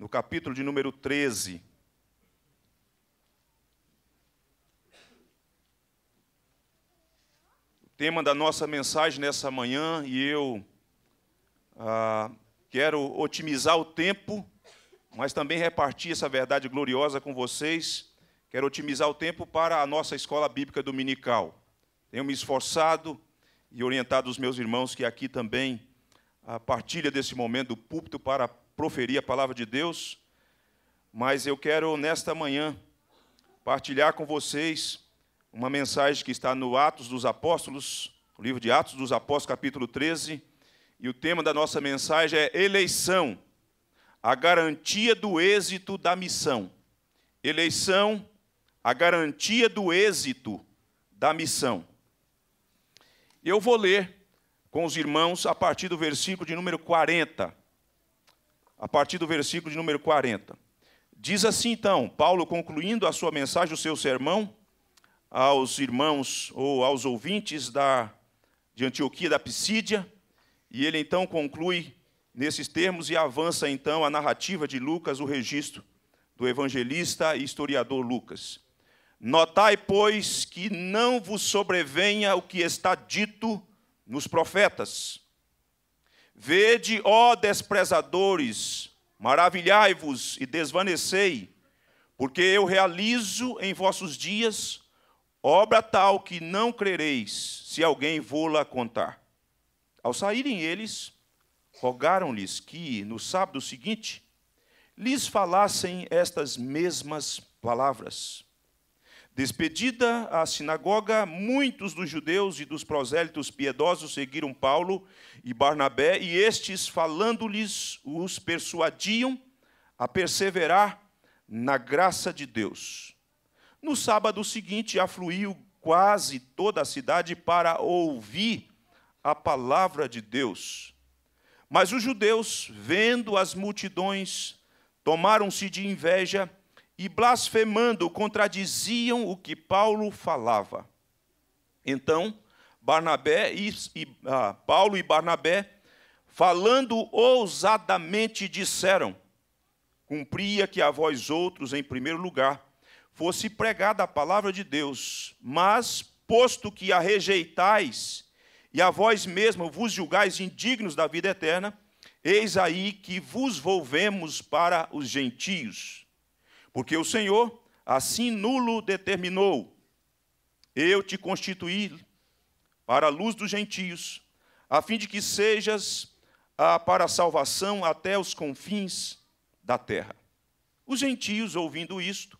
no capítulo de número 13. O tema da nossa mensagem nessa manhã, e eu ah, quero otimizar o tempo, mas também repartir essa verdade gloriosa com vocês. Quero otimizar o tempo para a nossa escola bíblica dominical. Tenho me esforçado e orientado os meus irmãos que aqui também a ah, partilha desse momento do púlpito para proferir a palavra de Deus, mas eu quero, nesta manhã, partilhar com vocês uma mensagem que está no Atos dos Apóstolos, o livro de Atos dos Apóstolos, capítulo 13, e o tema da nossa mensagem é Eleição, a garantia do êxito da missão. Eleição, a garantia do êxito da missão. Eu vou ler com os irmãos a partir do versículo de número 40 a partir do versículo de número 40. Diz assim então, Paulo concluindo a sua mensagem, o seu sermão, aos irmãos ou aos ouvintes da, de Antioquia da Pisídia, e ele então conclui nesses termos e avança então a narrativa de Lucas, o registro do evangelista e historiador Lucas. Notai, pois, que não vos sobrevenha o que está dito nos profetas Vede, ó desprezadores, maravilhai-vos e desvanecei, porque eu realizo em vossos dias obra tal que não crereis, se alguém vô-la contar. Ao saírem eles, rogaram-lhes que, no sábado seguinte, lhes falassem estas mesmas palavras. Despedida a sinagoga, muitos dos judeus e dos prosélitos piedosos seguiram Paulo e Barnabé, e estes, falando-lhes, os persuadiam a perseverar na graça de Deus. No sábado seguinte, afluiu quase toda a cidade para ouvir a palavra de Deus. Mas os judeus, vendo as multidões, tomaram-se de inveja e blasfemando contradiziam o que Paulo falava. Então, Barnabé e, e ah, Paulo e Barnabé, falando ousadamente, disseram: Cumpria que a vós outros, em primeiro lugar, fosse pregada a palavra de Deus, mas posto que a rejeitais e a vós mesmo vos julgais indignos da vida eterna, eis aí que vos volvemos para os gentios. Porque o Senhor assim nulo determinou: Eu te constituí para a luz dos gentios, a fim de que sejas a, para a salvação até os confins da terra. Os gentios, ouvindo isto,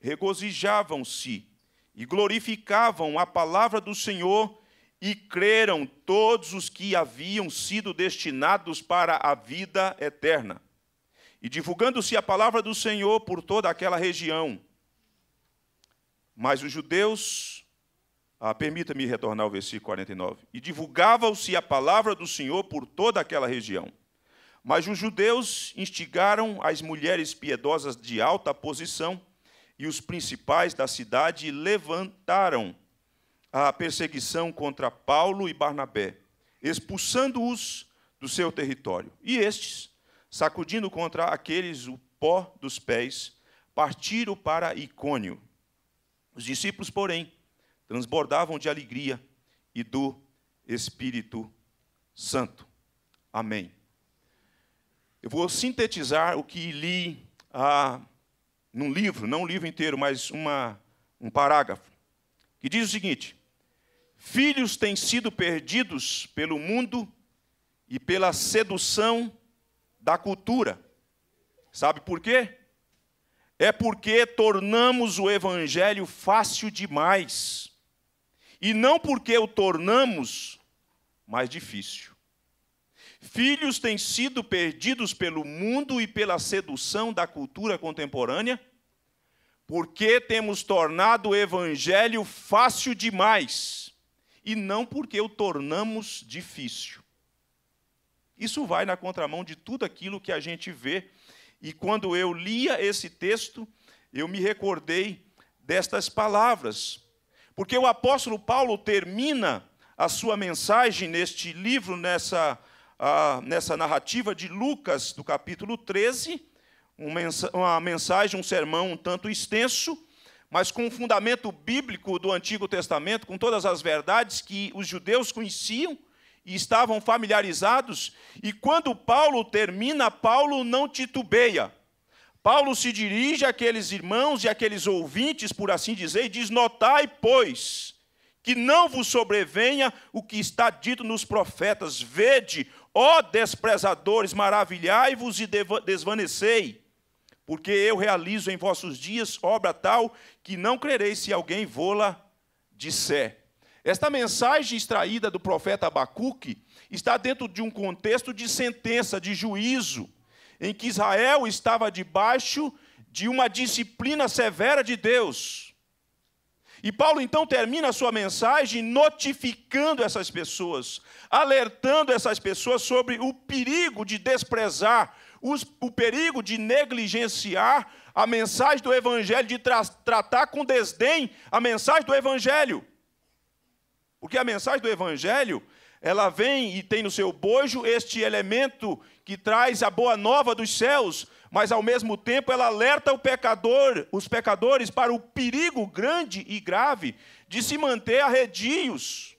regozijavam-se e glorificavam a palavra do Senhor e creram todos os que haviam sido destinados para a vida eterna e divulgando-se a palavra do Senhor por toda aquela região. Mas os judeus, ah, permita-me retornar ao versículo 49, e divulgava-se a palavra do Senhor por toda aquela região. Mas os judeus instigaram as mulheres piedosas de alta posição e os principais da cidade levantaram a perseguição contra Paulo e Barnabé, expulsando-os do seu território. E estes, sacudindo contra aqueles o pó dos pés, partiram para Icônio. Os discípulos, porém, transbordavam de alegria e do Espírito Santo. Amém. Eu vou sintetizar o que li ah, num livro, não um livro inteiro, mas uma, um parágrafo, que diz o seguinte: Filhos têm sido perdidos pelo mundo e pela sedução da cultura. Sabe por quê? É porque tornamos o evangelho fácil demais. E não porque o tornamos mais difícil. Filhos têm sido perdidos pelo mundo e pela sedução da cultura contemporânea, porque temos tornado o evangelho fácil demais e não porque o tornamos difícil. Isso vai na contramão de tudo aquilo que a gente vê. E quando eu lia esse texto, eu me recordei destas palavras. Porque o apóstolo Paulo termina a sua mensagem neste livro, nessa, nessa narrativa de Lucas, do capítulo 13, uma mensagem, um sermão um tanto extenso, mas com um fundamento bíblico do Antigo Testamento, com todas as verdades que os judeus conheciam e estavam familiarizados, e quando Paulo termina, Paulo não titubeia. Paulo se dirige àqueles irmãos e àqueles ouvintes, por assim dizer, e diz: Notai, pois, que não vos sobrevenha o que está dito nos profetas. Vede, ó desprezadores, maravilhai-vos e desvanecei, porque eu realizo em vossos dias obra tal que não crereis se alguém vô-la disser. Esta mensagem extraída do profeta Abacuque está dentro de um contexto de sentença, de juízo, em que Israel estava debaixo de uma disciplina severa de Deus. E Paulo então termina a sua mensagem notificando essas pessoas, alertando essas pessoas sobre o perigo de desprezar, os, o perigo de negligenciar a mensagem do Evangelho, de tra tratar com desdém a mensagem do Evangelho. Porque a mensagem do Evangelho, ela vem e tem no seu bojo este elemento que traz a boa nova dos céus, mas ao mesmo tempo ela alerta o pecador, os pecadores para o perigo grande e grave de se manter arredios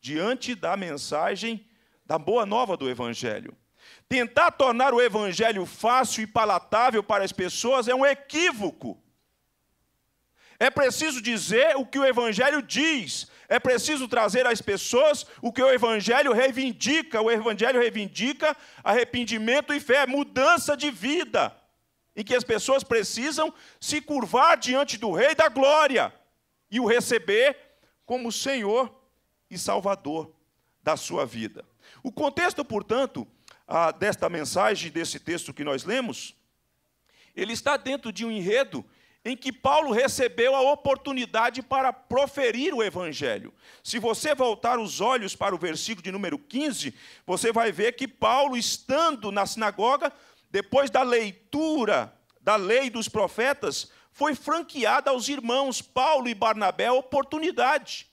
diante da mensagem da boa nova do evangelho. Tentar tornar o evangelho fácil e palatável para as pessoas é um equívoco. É preciso dizer o que o evangelho diz, é preciso trazer às pessoas o que o Evangelho reivindica. O Evangelho reivindica arrependimento e fé, mudança de vida, em que as pessoas precisam se curvar diante do Rei da Glória e o receber como Senhor e Salvador da sua vida. O contexto, portanto, desta mensagem, desse texto que nós lemos, ele está dentro de um enredo em que Paulo recebeu a oportunidade para proferir o evangelho. Se você voltar os olhos para o versículo de número 15, você vai ver que Paulo, estando na sinagoga, depois da leitura da lei dos profetas, foi franqueada aos irmãos Paulo e Barnabé a oportunidade.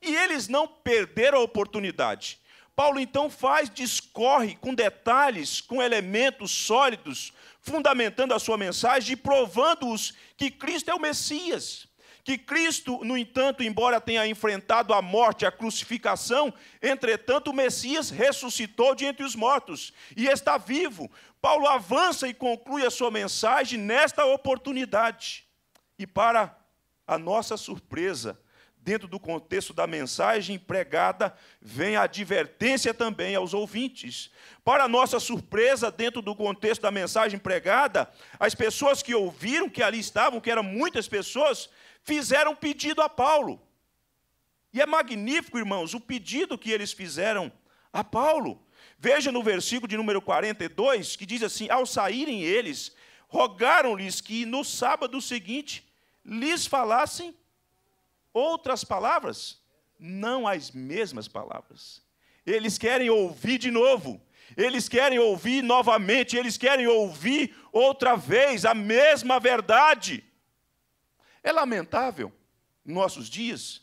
E eles não perderam a oportunidade. Paulo então faz, discorre com detalhes, com elementos sólidos, fundamentando a sua mensagem e provando-os que Cristo é o Messias. Que Cristo, no entanto, embora tenha enfrentado a morte, a crucificação, entretanto o Messias ressuscitou de entre os mortos e está vivo. Paulo avança e conclui a sua mensagem nesta oportunidade. E para a nossa surpresa, dentro do contexto da mensagem pregada, vem a advertência também aos ouvintes. Para nossa surpresa, dentro do contexto da mensagem pregada, as pessoas que ouviram, que ali estavam, que eram muitas pessoas, fizeram pedido a Paulo. E é magnífico, irmãos, o pedido que eles fizeram a Paulo. Veja no versículo de número 42, que diz assim: Ao saírem eles, rogaram-lhes que no sábado seguinte lhes falassem outras palavras? Não as mesmas palavras. Eles querem ouvir de novo. Eles querem ouvir novamente, eles querem ouvir outra vez a mesma verdade. É lamentável, em nossos dias,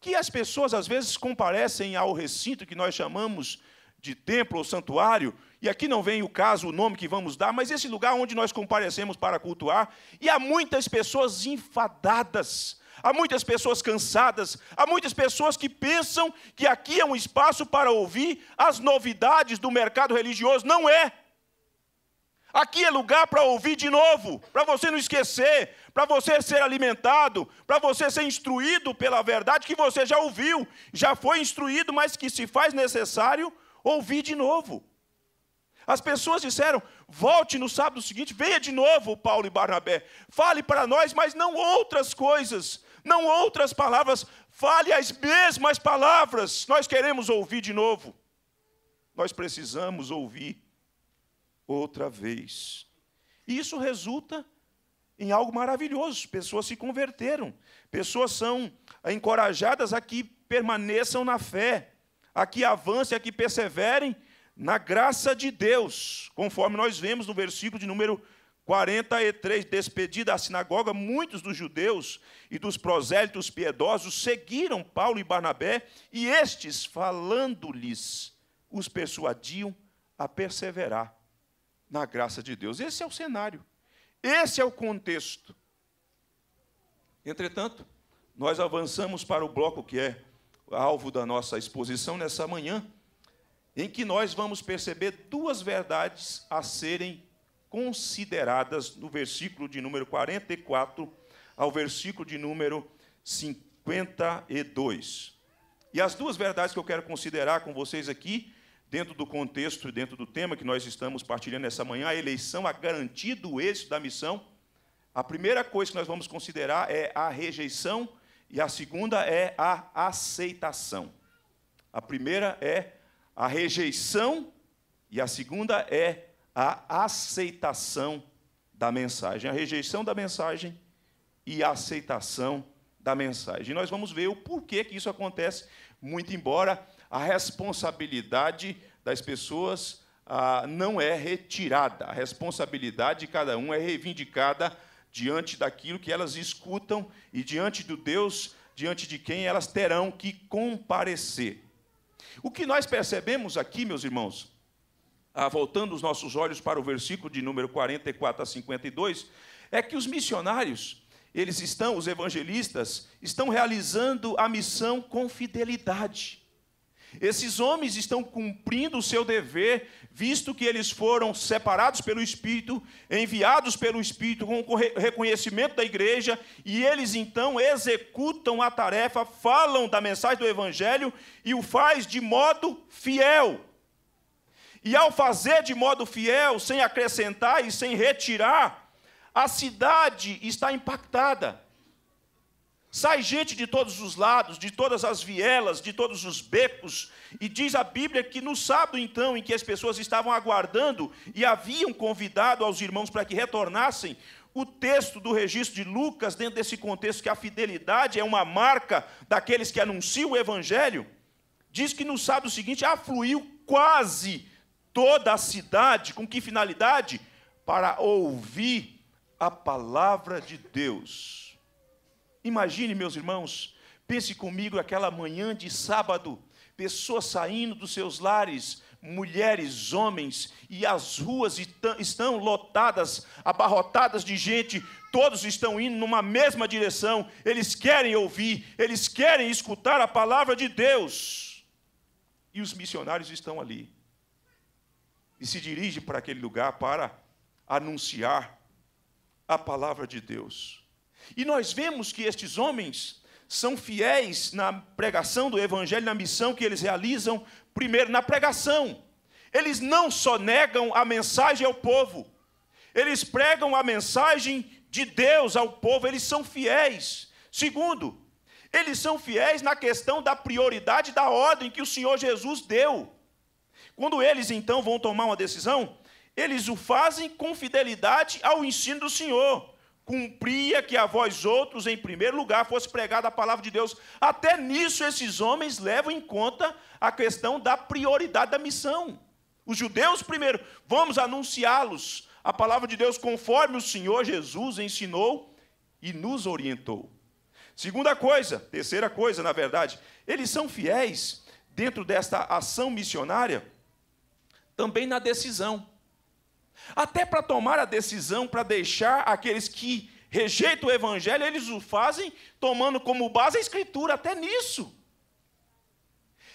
que as pessoas às vezes comparecem ao recinto que nós chamamos de templo ou santuário, e aqui não vem o caso, o nome que vamos dar, mas esse lugar onde nós comparecemos para cultuar, e há muitas pessoas enfadadas, há muitas pessoas cansadas, há muitas pessoas que pensam que aqui é um espaço para ouvir as novidades do mercado religioso. Não é. Aqui é lugar para ouvir de novo, para você não esquecer, para você ser alimentado, para você ser instruído pela verdade que você já ouviu, já foi instruído, mas que se faz necessário ouvir de novo. As pessoas disseram: volte no sábado seguinte, venha de novo, Paulo e Barnabé, fale para nós, mas não outras coisas, não outras palavras, fale as mesmas palavras. Nós queremos ouvir de novo. Nós precisamos ouvir outra vez. E isso resulta em algo maravilhoso. Pessoas se converteram, pessoas são encorajadas a que permaneçam na fé, a que avancem, a que perseverem na graça de Deus, conforme nós vemos no versículo de número 43, despedida a sinagoga, muitos dos judeus e dos prosélitos piedosos seguiram Paulo e Barnabé, e estes, falando-lhes, os persuadiam a perseverar na graça de Deus. Esse é o cenário, esse é o contexto. Entretanto, nós avançamos para o bloco que é alvo da nossa exposição nessa manhã, em que nós vamos perceber duas verdades a serem consideradas no versículo de número 44 ao versículo de número 52. E as duas verdades que eu quero considerar com vocês aqui, dentro do contexto e dentro do tema que nós estamos partilhando essa manhã, a eleição, a garantia do êxito da missão, a primeira coisa que nós vamos considerar é a rejeição e a segunda é a aceitação. A primeira é a rejeição e a segunda é a aceitação da mensagem, a rejeição da mensagem e a aceitação da mensagem. E nós vamos ver o porquê que isso acontece, muito embora a responsabilidade das pessoas ah, não é retirada, a responsabilidade de cada um é reivindicada diante daquilo que elas escutam e diante do Deus diante de quem elas terão que comparecer. O que nós percebemos aqui, meus irmãos, ah, voltando os nossos olhos para o versículo de número 44 a 52, é que os missionários, eles estão, os evangelistas, estão realizando a missão com fidelidade. Esses homens estão cumprindo o seu dever, visto que eles foram separados pelo Espírito, enviados pelo Espírito com o reconhecimento da igreja, e eles então executam a tarefa, falam da mensagem do Evangelho e o faz de modo fiel. E ao fazer de modo fiel, sem acrescentar e sem retirar, a cidade está impactada. Sai gente de todos os lados, de todas as vielas, de todos os becos, e diz a Bíblia que no sábado, então, em que as pessoas estavam aguardando e haviam convidado aos irmãos para que retornassem, o texto do registro de Lucas, dentro desse contexto que a fidelidade é uma marca daqueles que anunciam o evangelho, diz que no sábado seguinte afluiu quase toda a cidade. Com que finalidade? Para ouvir a palavra de Deus. Imagine, meus irmãos, pense comigo aquela manhã de sábado, pessoas saindo dos seus lares, mulheres, homens, e as ruas estão lotadas, abarrotadas de gente, todos estão indo numa mesma direção, eles querem ouvir, eles querem escutar a palavra de Deus. E os missionários estão ali e se dirige para aquele lugar para anunciar a palavra de Deus. E nós vemos que estes homens são fiéis na pregação do evangelho, na missão que eles realizam, primeiro na pregação. Eles não só negam a mensagem ao povo, eles pregam a mensagem de Deus ao povo, eles são fiéis. Segundo, eles são fiéis na questão da prioridade da ordem que o Senhor Jesus deu. Quando eles então vão tomar uma decisão, eles o fazem com fidelidade ao ensino do Senhor. Cumpria que a vós outros, em primeiro lugar, fosse pregada a palavra de Deus. Até nisso, esses homens levam em conta a questão da prioridade da missão. Os judeus, primeiro, vamos anunciá-los a palavra de Deus conforme o Senhor Jesus ensinou e nos orientou. Segunda coisa, terceira coisa, na verdade, eles são fiéis dentro desta ação missionária também na decisão. Até para tomar a decisão, para deixar aqueles que rejeitam o evangelho, eles o fazem tomando como base a escritura, até nisso.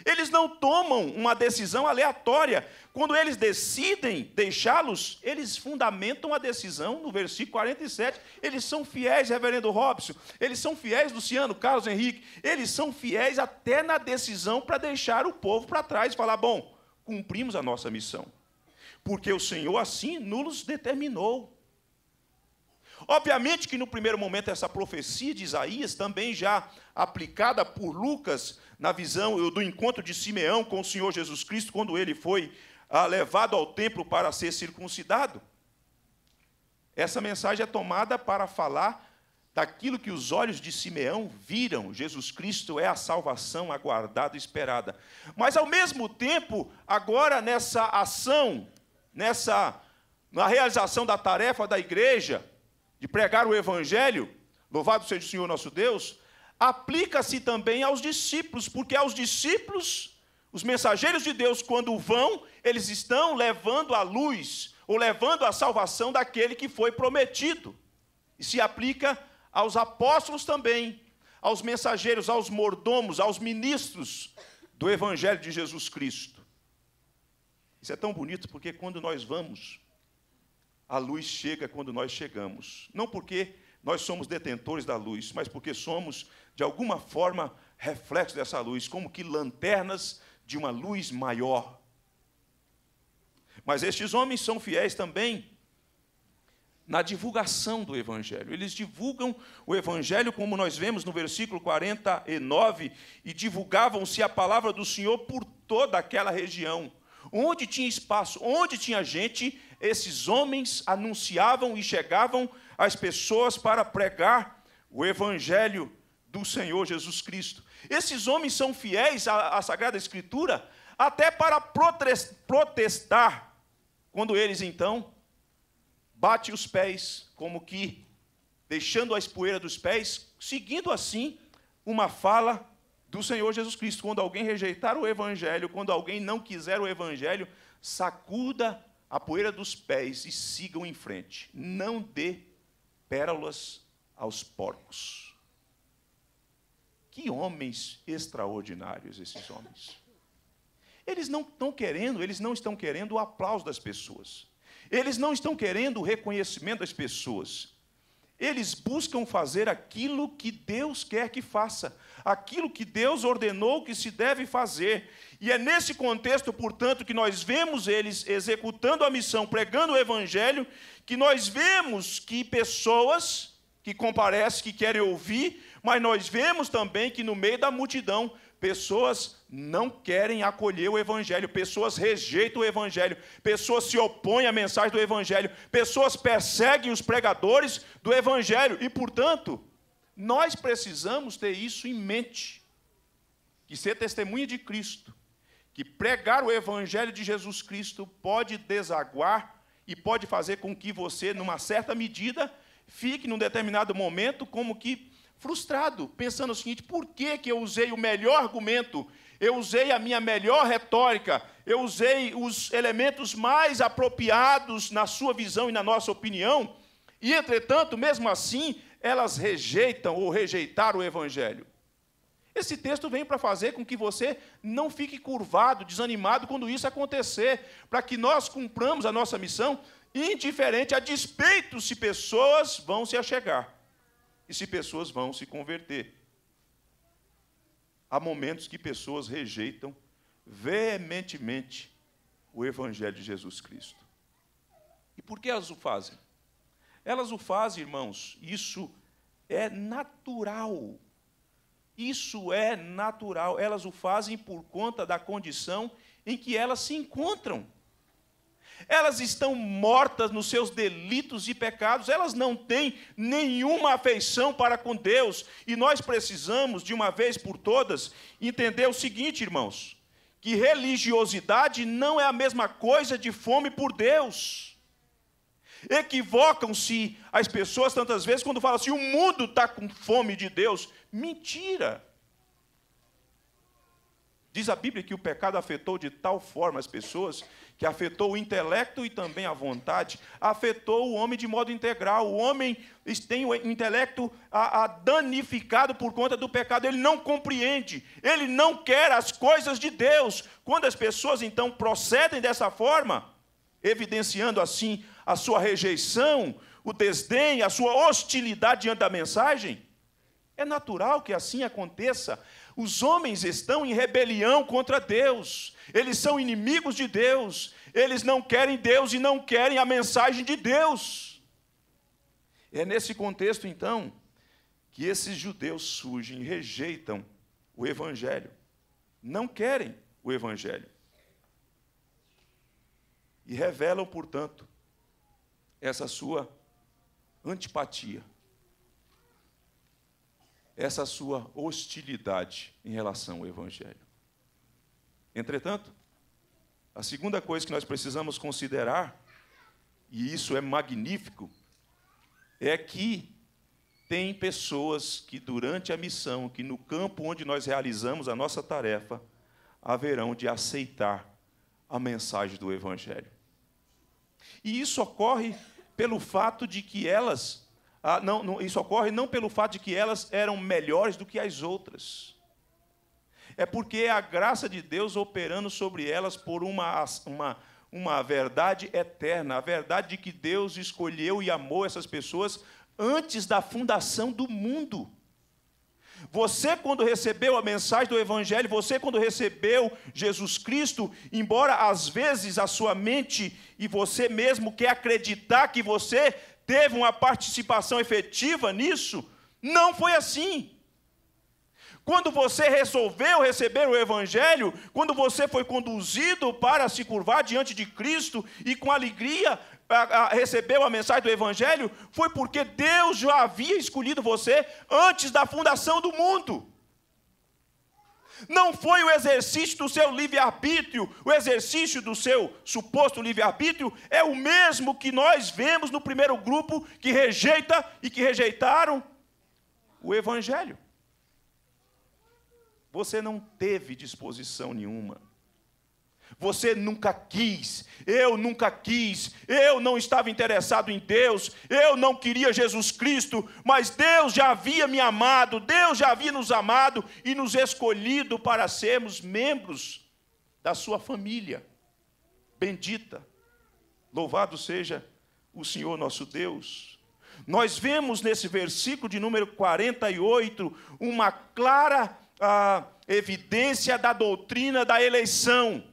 Eles não tomam uma decisão aleatória. Quando eles decidem deixá-los, eles fundamentam a decisão no versículo 47. Eles são fiéis, reverendo Robson. Eles são fiéis, Luciano, Carlos Henrique. Eles são fiéis até na decisão para deixar o povo para trás. e Falar, bom, cumprimos a nossa missão. Porque o Senhor assim nos determinou. Obviamente que no primeiro momento essa profecia de Isaías, também já aplicada por Lucas na visão do encontro de Simeão com o Senhor Jesus Cristo, quando ele foi ah, levado ao templo para ser circuncidado, essa mensagem é tomada para falar daquilo que os olhos de Simeão viram, Jesus Cristo é a salvação aguardada e esperada. Mas ao mesmo tempo, agora nessa ação, nessa na realização da tarefa da igreja de pregar o evangelho, louvado seja o Senhor nosso Deus, aplica-se também aos discípulos, porque aos discípulos, os mensageiros de Deus quando vão, eles estão levando a luz ou levando a salvação daquele que foi prometido. E se aplica aos apóstolos também, aos mensageiros, aos mordomos, aos ministros do Evangelho de Jesus Cristo. Isso é tão bonito porque quando nós vamos, a luz chega quando nós chegamos. Não porque nós somos detentores da luz, mas porque somos, de alguma forma, reflexo dessa luz, como que lanternas de uma luz maior. Mas estes homens são fiéis também na divulgação do Evangelho. Eles divulgam o Evangelho, como nós vemos no versículo 49, e divulgavam-se a palavra do Senhor por toda aquela região. Onde tinha espaço, onde tinha gente, esses homens anunciavam e chegavam às pessoas para pregar o Evangelho do Senhor Jesus Cristo. Esses homens são fiéis à, à Sagrada Escritura até para protestar, quando eles então bate os pés, como que deixando a poeira dos pés, seguindo assim uma fala do Senhor Jesus Cristo. Quando alguém rejeitar o Evangelho, quando alguém não quiser o Evangelho, sacuda a poeira dos pés e sigam em frente. Não dê pérolas aos porcos. Que homens extraordinários esses homens. Eles não estão querendo, eles não estão querendo o aplauso das pessoas. Eles não estão querendo o reconhecimento das pessoas. Eles buscam fazer aquilo que Deus quer que faça, aquilo que Deus ordenou que se deve fazer. E é nesse contexto, portanto, que nós vemos eles executando a missão, pregando o Evangelho, que nós vemos que pessoas que comparecem, que querem ouvir, mas nós vemos também que no meio da multidão Pessoas não querem acolher o Evangelho, pessoas rejeitam o Evangelho, pessoas se opõem à mensagem do Evangelho, pessoas perseguem os pregadores do Evangelho e, portanto, nós precisamos ter isso em mente: que ser testemunha de Cristo, que pregar o Evangelho de Jesus Cristo pode desaguar e pode fazer com que você, numa certa medida, fique num determinado momento como que frustrado, pensando o seguinte: por que, que eu usei o melhor argumento, eu usei a minha melhor retórica, eu usei os elementos mais apropriados na sua visão e na nossa opinião, e entretanto, mesmo assim, elas rejeitam ou rejeitaram o Evangelho? Esse texto vem para fazer com que você não fique curvado, desanimado quando isso acontecer, para que nós cumpramos a nossa missão, indiferente a despeito se pessoas vão se achegar e se pessoas vão se converter. Há momentos que pessoas rejeitam veementemente o Evangelho de Jesus Cristo. E por que elas o fazem? Elas o fazem, irmãos, isso é natural. Isso é natural. Elas o fazem por conta da condição em que elas se encontram elas estão mortas nos seus delitos e pecados, elas não têm nenhuma afeição para com Deus. E nós precisamos, de uma vez por todas, entender o seguinte, irmãos: que religiosidade não é a mesma coisa de fome por Deus. Equivocam-se as pessoas tantas vezes quando falam assim: o mundo está com fome de Deus. Mentira! Diz a Bíblia que o pecado afetou de tal forma as pessoas que afetou o intelecto e também a vontade, afetou o homem de modo integral. O homem tem o intelecto a, a danificado por conta do pecado, ele não compreende, ele não quer as coisas de Deus. Quando as pessoas então procedem dessa forma, evidenciando assim a sua rejeição, o desdém, a sua hostilidade diante da mensagem, é natural que assim aconteça. Os homens estão em rebelião contra Deus eles são inimigos de Deus, eles não querem Deus e não querem a mensagem de Deus. É nesse contexto, então, que esses judeus surgem, rejeitam o Evangelho, não querem o Evangelho. E revelam, portanto, essa sua antipatia, essa sua hostilidade em relação ao Evangelho. Entretanto, a segunda coisa que nós precisamos considerar, e isso é magnífico, é que tem pessoas que, durante a missão, que no campo onde nós realizamos a nossa tarefa, haverão de aceitar a mensagem do Evangelho. E isso ocorre pelo fato de que elas, ah, não, não, isso ocorre não pelo fato de que elas eram melhores do que as outras é porque é a graça de Deus operando sobre elas por uma, uma, uma verdade eterna, a verdade de que Deus escolheu e amou essas pessoas antes da fundação do mundo. Você, quando recebeu a mensagem do Evangelho, você, quando recebeu Jesus Cristo, embora às vezes a sua mente e você mesmo quer acreditar que você teve uma participação efetiva nisso, não foi assim. Quando você resolveu receber o Evangelho, quando você foi conduzido para se curvar diante de Cristo e com alegria a, a, recebeu a mensagem do Evangelho, foi porque Deus já havia escolhido você antes da fundação do mundo. Não foi o exercício do seu livre-arbítrio, o exercício do seu suposto livre-arbítrio é o mesmo que nós vemos no primeiro grupo que rejeita e que rejeitaram o Evangelho. Você não teve disposição nenhuma. Você nunca quis, eu nunca quis, eu não estava interessado em Deus, eu não queria Jesus Cristo, mas Deus já havia me amado, Deus já havia nos amado e nos escolhido para sermos membros da Sua família. Bendita, louvado seja o Senhor nosso Deus. Nós vemos nesse versículo de número 48 uma clara a evidência da doutrina da eleição.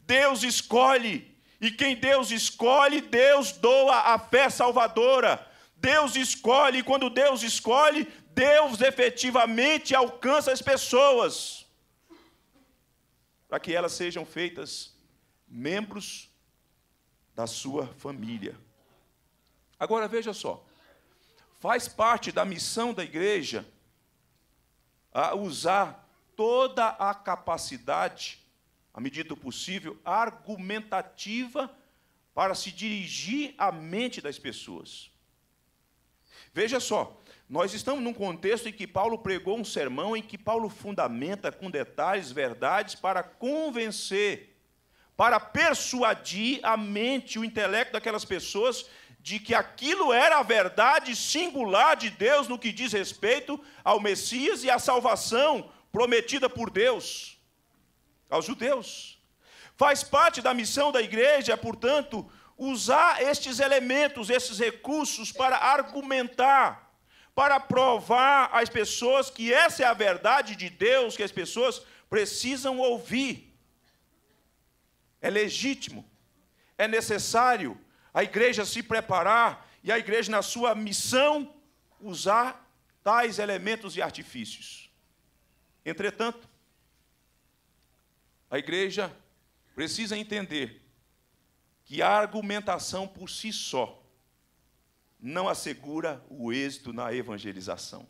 Deus escolhe, e quem Deus escolhe, Deus doa a fé salvadora. Deus escolhe, e quando Deus escolhe, Deus efetivamente alcança as pessoas, para que elas sejam feitas membros da sua família. Agora veja só, faz parte da missão da igreja a usar toda a capacidade, à medida do possível, argumentativa para se dirigir à mente das pessoas. Veja só, nós estamos num contexto em que Paulo pregou um sermão em que Paulo fundamenta com detalhes verdades para convencer, para persuadir a mente, o intelecto daquelas pessoas de que aquilo era a verdade singular de Deus no que diz respeito ao Messias e à salvação prometida por Deus aos judeus. Faz parte da missão da igreja, portanto, usar estes elementos, esses recursos para argumentar, para provar às pessoas que essa é a verdade de Deus que as pessoas precisam ouvir. É legítimo, é necessário a igreja se preparar e a igreja, na sua missão, usar tais elementos e artifícios. Entretanto, a igreja precisa entender que a argumentação por si só não assegura o êxito na evangelização.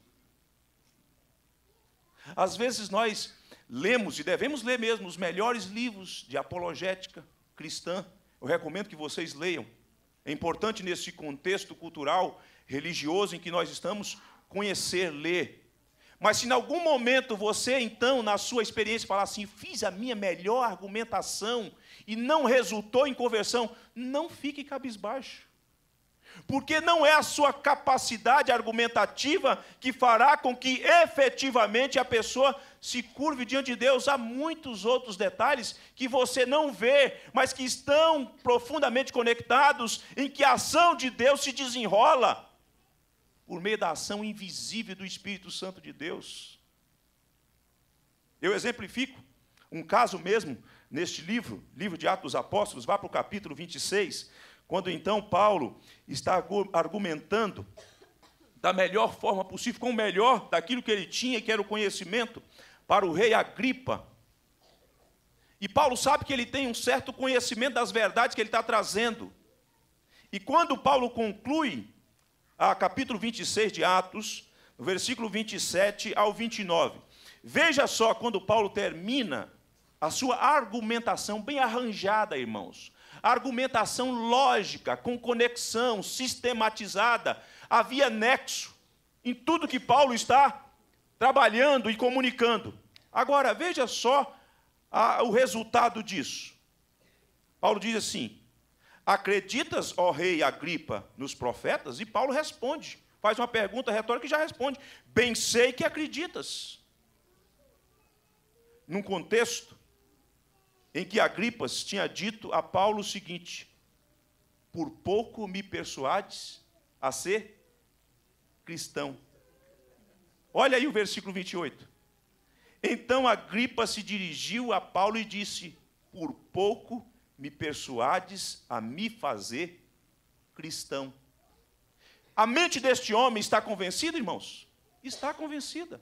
Às vezes nós lemos e devemos ler mesmo os melhores livros de apologética cristã. Eu recomendo que vocês leiam é importante nesse contexto cultural, religioso em que nós estamos, conhecer, ler. Mas se em algum momento você, então, na sua experiência, falar assim, fiz a minha melhor argumentação e não resultou em conversão, não fique cabisbaixo porque não é a sua capacidade argumentativa que fará com que efetivamente a pessoa se curve diante de Deus. Há muitos outros detalhes que você não vê, mas que estão profundamente conectados em que a ação de Deus se desenrola por meio da ação invisível do Espírito Santo de Deus. Eu exemplifico um caso mesmo neste livro, livro de Atos dos Apóstolos, vá para o capítulo 26, quando então Paulo está argumentando da melhor forma possível, com o melhor daquilo que ele tinha, que era o conhecimento, para o rei Agripa. E Paulo sabe que ele tem um certo conhecimento das verdades que ele está trazendo. E quando Paulo conclui a capítulo 26 de Atos, no versículo 27 ao 29, veja só quando Paulo termina a sua argumentação bem arranjada, irmãos, argumentação lógica, com conexão, sistematizada, havia nexo em tudo que Paulo está trabalhando e comunicando. Agora, veja só a, o resultado disso. Paulo diz assim: Acreditas, ó rei Agripa, nos profetas? E Paulo responde, faz uma pergunta retórica e já responde: Bem sei que acreditas. Num contexto em que Agripas tinha dito a Paulo o seguinte: Por pouco me persuades a ser cristão. Olha aí o versículo 28. Então Agripa se dirigiu a Paulo e disse: Por pouco me persuades a me fazer cristão. A mente deste homem está convencida, irmãos? Está convencida.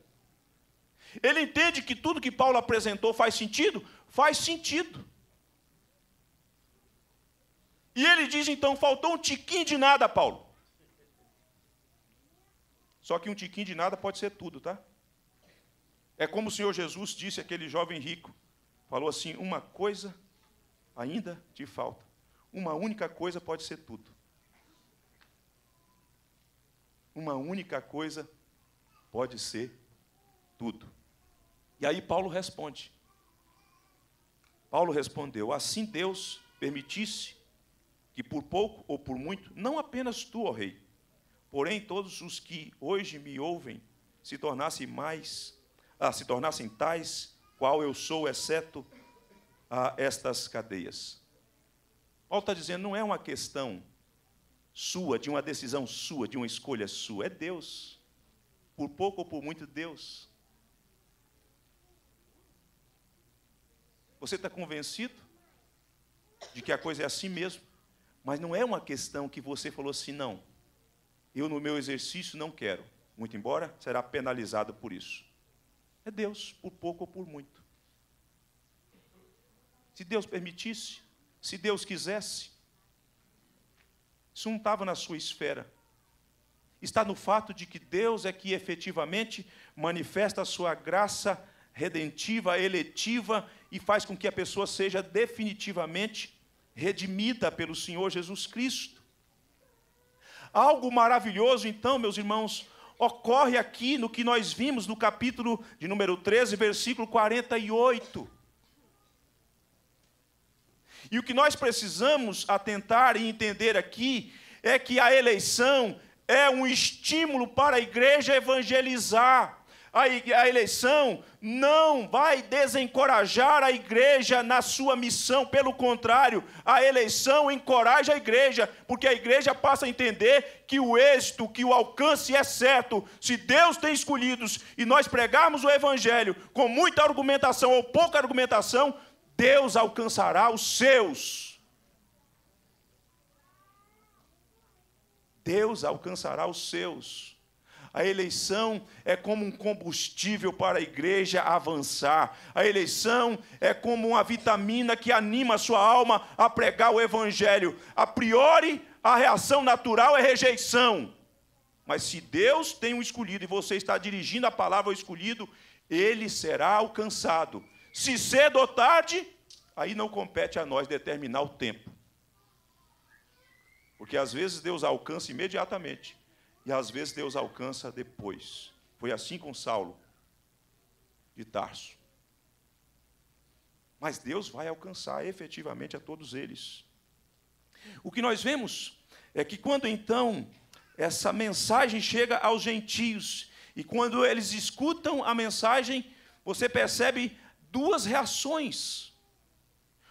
Ele entende que tudo que Paulo apresentou faz sentido, faz sentido. E ele diz então: faltou um tiquinho de nada, Paulo. Só que um tiquinho de nada pode ser tudo, tá? É como o Senhor Jesus disse àquele jovem rico: falou assim, uma coisa ainda te falta. Uma única coisa pode ser tudo. Uma única coisa pode ser tudo. E aí Paulo responde: Paulo respondeu: Assim Deus permitisse que por pouco ou por muito, não apenas tu, ó rei, porém todos os que hoje me ouvem se tornassem mais, ah, se tornassem tais qual eu sou, exceto a estas cadeias. Paulo está dizendo, não é uma questão sua, de uma decisão sua, de uma escolha sua, é Deus. Por pouco ou por muito, Deus. Você está convencido de que a coisa é assim mesmo? Mas não é uma questão que você falou assim, não. Eu, no meu exercício, não quero. Muito embora, será penalizado por isso. É Deus, por pouco ou por muito. Se Deus permitisse, se Deus quisesse, isso não estava na sua esfera. Está no fato de que Deus é que efetivamente manifesta a sua graça redentiva, eletiva e faz com que a pessoa seja definitivamente redimida pelo Senhor Jesus Cristo. Algo maravilhoso, então, meus irmãos, ocorre aqui no que nós vimos no capítulo de número 13, versículo 48. E o que nós precisamos atentar e entender aqui é que a eleição é um estímulo para a igreja evangelizar a, eleição não vai desencorajar a igreja na sua missão, pelo contrário, a eleição encoraja a igreja, porque a igreja passa a entender que o êxito, que o alcance é certo. Se Deus tem escolhidos e nós pregarmos o evangelho com muita argumentação ou pouca argumentação, Deus alcançará os seus. Deus alcançará os seus. A eleição é como um combustível para a igreja avançar. A eleição é como uma vitamina que anima a sua alma a pregar o evangelho. A priori, a reação natural é rejeição. Mas se Deus tem um escolhido e você está dirigindo a palavra ao escolhido, ele será alcançado. Se cedo ou tarde, aí não compete a nós determinar o tempo. Porque às vezes Deus alcança imediatamente e às vezes Deus alcança depois. Foi assim com Saulo de Tarso. Mas Deus vai alcançar efetivamente a todos eles. O que nós vemos é que quando então essa mensagem chega aos gentios e quando eles escutam a mensagem, você percebe duas reações.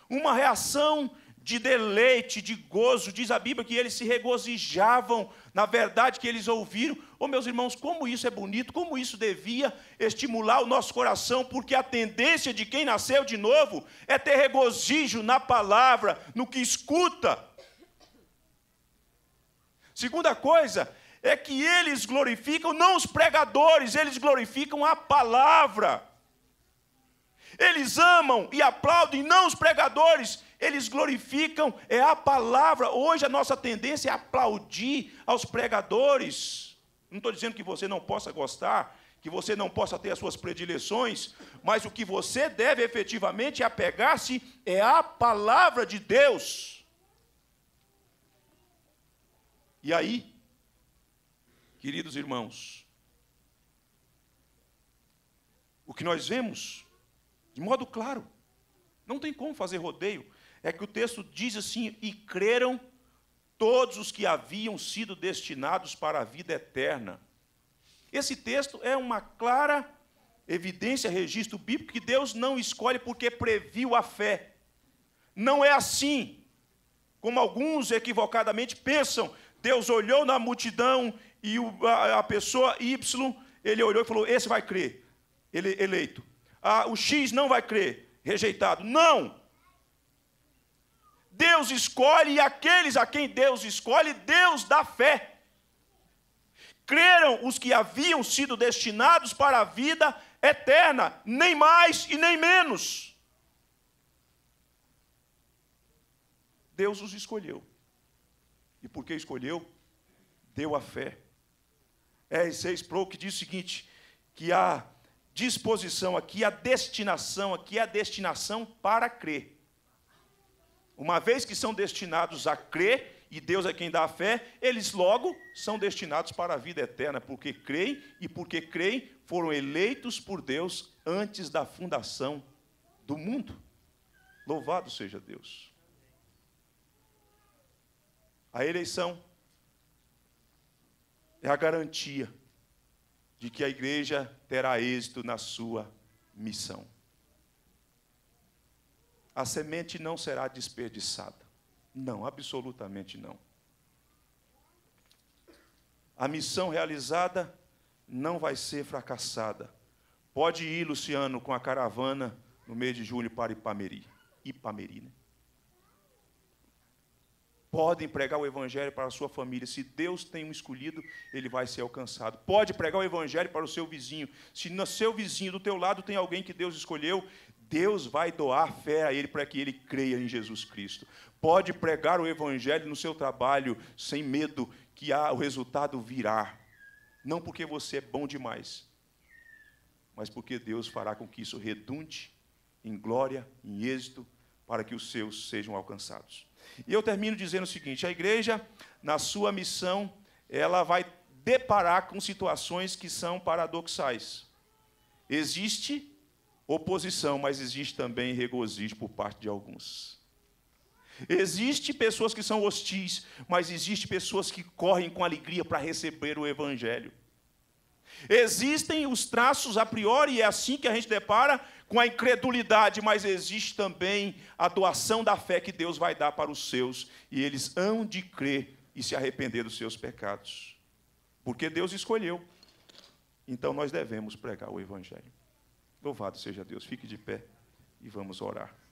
Uma reação de deleite, de gozo. Diz a Bíblia que eles se regozijavam na verdade que eles ouviram. Oh, meus irmãos, como isso é bonito, como isso devia estimular o nosso coração, porque a tendência de quem nasceu de novo é ter regozijo na palavra, no que escuta. Segunda coisa é que eles glorificam não os pregadores, eles glorificam a palavra. Eles amam e aplaudem não os pregadores, eles glorificam, é a palavra. Hoje a nossa tendência é aplaudir aos pregadores. Não estou dizendo que você não possa gostar, que você não possa ter as suas predileções, mas o que você deve efetivamente apegar-se é a palavra de Deus. E aí, queridos irmãos, o que nós vemos, de modo claro, não tem como fazer rodeio é que o texto diz assim: e creram todos os que haviam sido destinados para a vida eterna. Esse texto é uma clara evidência, registro bíblico, que Deus não escolhe porque previu a fé. Não é assim, como alguns equivocadamente pensam. Deus olhou na multidão e a pessoa Y, ele olhou e falou: Esse vai crer, ele eleito. Ah, o X não vai crer, rejeitado. Não! Deus escolhe e aqueles a quem Deus escolhe, Deus dá fé. Creram os que haviam sido destinados para a vida eterna, nem mais e nem menos. Deus os escolheu. E porque escolheu? Deu a fé. R6 Pro que diz o seguinte: que a disposição aqui, a destinação aqui é a destinação para crer. Uma vez que são destinados a crer, e Deus é quem dá a fé, eles logo são destinados para a vida eterna, porque creem e porque creem foram eleitos por Deus antes da fundação do mundo. Louvado seja Deus. A eleição é a garantia de que a igreja terá êxito na sua missão a semente não será desperdiçada. Não, absolutamente não. A missão realizada não vai ser fracassada. Pode ir, Luciano, com a caravana no mês de julho para Ipameri. Ipameri, né? Podem pregar o Evangelho para a sua família. Se Deus tem um escolhido, ele vai ser alcançado. Pode pregar o Evangelho para o seu vizinho. Se no seu vizinho, do teu lado, tem alguém que Deus escolheu, Deus vai doar fé a ele para que ele creia em Jesus Cristo. Pode pregar o evangelho no seu trabalho sem medo que o resultado virá. Não porque você é bom demais, mas porque Deus fará com que isso redunde em glória, em êxito, para que os seus sejam alcançados. E eu termino dizendo o seguinte: a igreja, na sua missão, ela vai deparar com situações que são paradoxais. Existe oposição, mas existe também regozijo por parte de alguns. Existem pessoas que são hostis, mas existem pessoas que correm com alegria para receber o Evangelho. Existem os traços a priori, e é assim que a gente depara com a incredulidade, mas existe também a doação da fé que Deus vai dar para os seus, e eles hão de crer e se arrepender dos seus pecados. Porque Deus escolheu. Então nós devemos pregar o Evangelho. Louvado seja Deus. Fique de pé e vamos orar.